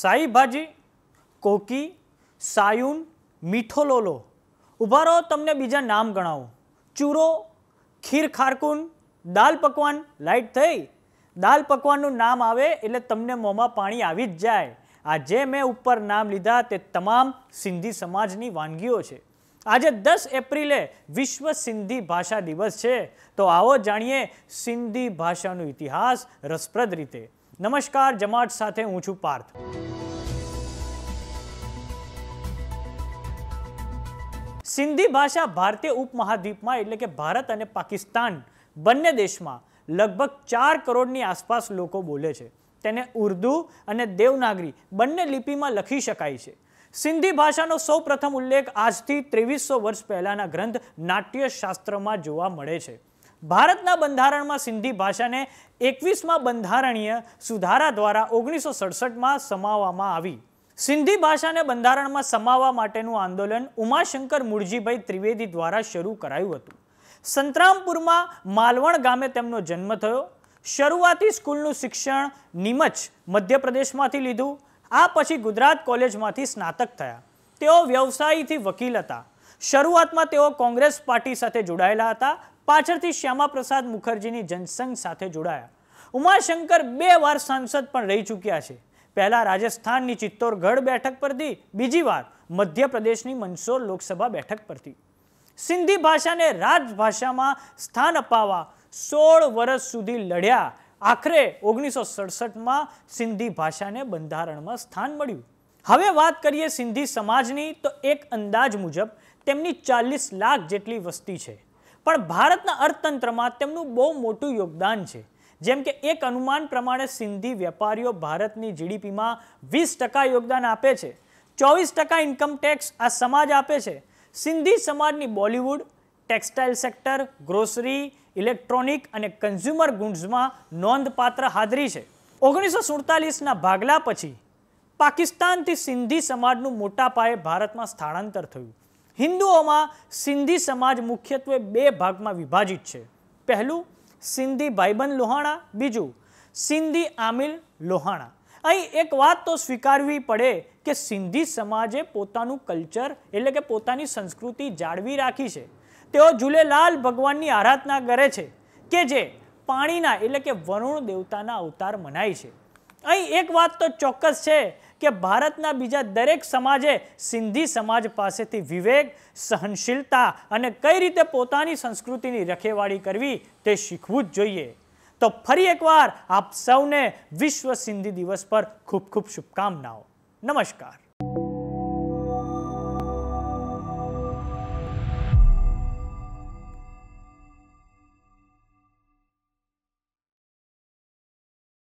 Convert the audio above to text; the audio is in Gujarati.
શાહી ભાજી કોકી સાયુન મીઠો લોલો ઊભા રહો તમને બીજા નામ ગણાવો ચૂરો ખીર ખારકુન દાલ પકવાન લાઇટ થઈ દાલ પકવાનનું નામ આવે એટલે તમને મોંમાં પાણી આવી જ જાય આ જે મેં ઉપર નામ લીધા તે તમામ સિંધી સમાજની વાનગીઓ છે આજે દસ એપ્રિલે વિશ્વ સિંધી ભાષા દિવસ છે તો આવો જાણીએ સિંધી ભાષાનો ઇતિહાસ રસપ્રદ રીતે નમસ્કાર જમાટ સાથે હું છું પાર્થ સિંધી ભાષા ભારતીય ઉપમહાદ્વીપમાં એટલે કે ભારત અને પાકિસ્તાન બંને દેશમાં લગભગ ચાર કરોડની આસપાસ લોકો બોલે છે તેને ઉર્દુ અને દેવનાગરી બંને લિપિમાં લખી શકાય છે સિંધી ભાષાનો સૌ પ્રથમ ઉલ્લેખ આજથી ત્રેવીસો વર્ષ પહેલાંના ગ્રંથ નાટ્યશાસ્ત્રમાં જોવા મળે છે ભારતના બંધારણમાં સિંધી ભાષાને એકવીસમાં બંધારણીય સુધારા દ્વારા ઓગણીસો સડસઠમાં સમાવવામાં આવી સિંધી ભાષાને બંધારણમાં સમાવવા માટેનું આંદોલન ઉમાશંકર મુળજીભાઈ ત્રિવેદી દ્વારા શરૂ કરાયું હતું સંતરામપુરમાં માલવણ ગામે તેમનો જન્મ થયો શરૂઆતી સ્કૂલનું શિક્ષણ નિમચ મધ્યપ્રદેશમાંથી લીધું આ પછી ગુજરાત કોલેજમાંથી સ્નાતક થયા તેઓ વ્યવસાયીથી વકીલ હતા શરૂઆતમાં તેઓ કોંગ્રેસ પાર્ટી સાથે જોડાયેલા હતા પાછળથી શ્યામાપ્રસાદ મુખર્જીની જનસંઘ સાથે જોડાયા ઉમાશંકર બે વાર સાંસદ પણ રહી ચૂક્યા છે પહેલાં રાજસ્થાનની ચિત્તોરગઢ બેઠક પરથી બીજી વાર મધ્યપ્રદેશની મંદસોર લોકસભા બેઠક પરથી સિંધી ભાષાને રાજભાષામાં સ્થાન અપાવવા સોળ વર્ષ સુધી લડ્યા આખરે ઓગણીસો સડસઠમાં સિંધી ભાષાને બંધારણમાં સ્થાન મળ્યું હવે વાત કરીએ સિંધી સમાજની તો એક અંદાજ મુજબ તેમની ચાલીસ લાખ જેટલી વસ્તી છે પણ ભારતના અર્થતંત્રમાં તેમનું બહુ મોટું યોગદાન છે જેમ કે એક અનુમાન પ્રમાણે સિંધી વેપારીઓ ભારતની જીડીપીમાં વીસ ટકા યોગદાન આપે છે ચોવીસ ટકા ઇન્કમ ટેક્સ આ સમાજ આપે છે સિંધી સમાજની Bollywood textile sector grocery electronic અને કન્ઝ્યુમર ગુડ્સમાં નોંધપાત્ર હાજરી છે ઓગણીસો સુડતાલીસના ભાગલા પછી પાકિસ્તાનથી સિંધી સમાજનું મોટા પાયે ભારતમાં સ્થળાંતર થયું હિન્દુઓમાં સિંધી સમાજ મુખ્યત્વે બે ભાગમાં વિભાજિત છે પહેલું સિંધી ભાઈબંધ લોહાણા બીજું સિંધી આમિલ લોહાણા અહીં એક વાત તો સ્વીકારવી પડે કે સિંધી સમાજે પોતાનું કલ્ચર એટલે કે પોતાની સંસ્કૃતિ જાળવી રાખી છે તેઓ ઝૂલેલાલ ભગવાનની આરાધના કરે છે કે જે પાણીના એટલે કે વરુણ દેવતાના અવતાર મનાય છે અહીં એક વાત તો ચોક્કસ છે કે ભારતના બીજા દરેક સમાજે સિંધી સમાજ પાસેથી વિવેક સહનશીલતા અને કઈ રીતે પોતાની સંસ્કૃતિની રખેવાળી કરવી તે શીખવું જ જોઈએ તો ફરી એકવાર આપ સૌને વિશ્વ સિંધી દિવસ પર ખૂબ ખૂબ શુભકામનાઓ નમસ્કાર